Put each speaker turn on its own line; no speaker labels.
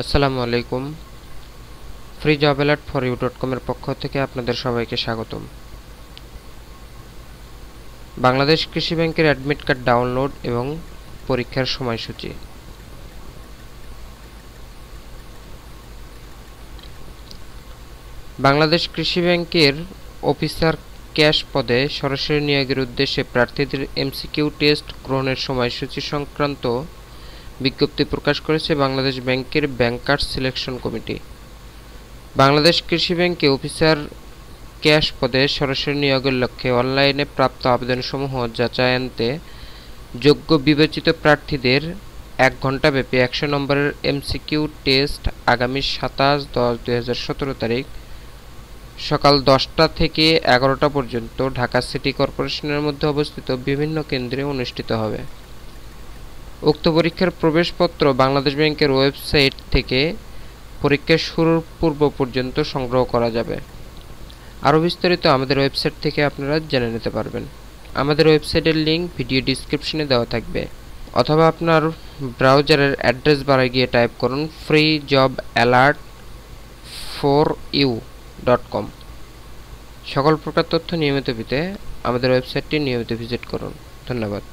আসসালামু আলাইকুম free job alert for you dot কমের পক্ষ থেকে আপনাদের সবাইকে স্বাগতম বাংলাদেশ কৃষি ব্যাংকের অ্যাডমিট কার্ড ডাউনলোড এবং পরীক্ষার সময়সূচি বাংলাদেশ কৃষি ব্যাংকের অফিসার ক্যাশ পদে সরাসরি নিয়োগের উদ্দেশ্যে প্রার্থীদের এমসিকিউ টেস্ট গ্রহণের সময়সূচি সংক্রান্ত বিজ্ঞপ্তি প্রকাশ করেছে বাংলাদেশ ব্যাংকের ব্যাংকার সিলেকশন কমিটি বাংলাদেশ কৃষি ব্যাংকে অফিসার ক্যাশ পদে সরাসরি নিয়োগের লক্ষ্যে অনলাইনে প্রাপ্ত আবেদনসমূহ আনতে যোগ্য বিবেচিত প্রার্থীদের এক ঘণ্টাব্যাপী একশো নম্বরের এমসিকিউ টেস্ট আগামী সাতাশ দশ দুই হাজার সতেরো তারিখ সকাল দশটা থেকে এগারোটা পর্যন্ত ঢাকা সিটি কর্পোরেশনের মধ্যে অবস্থিত বিভিন্ন কেন্দ্রে অনুষ্ঠিত হবে উক্ত পরীক্ষার প্রবেশপত্র বাংলাদেশ ব্যাংকের ওয়েবসাইট থেকে পরীক্ষা শুরুর পূর্ব পর্যন্ত সংগ্রহ করা যাবে আরও বিস্তারিত আমাদের ওয়েবসাইট থেকে আপনারা জেনে নিতে পারবেন আমাদের ওয়েবসাইটের লিঙ্ক ভিডিও ডিসক্রিপশনে দেওয়া থাকবে অথবা আপনার ব্রাউজারের অ্যাড্রেস বারে গিয়ে টাইপ করুন free job alert four you dot com সকল প্রকার তথ্য নিয়মিত পেতে আমাদের ওয়েবসাইটটি নিয়মিত ভিজিট করুন ধন্যবাদ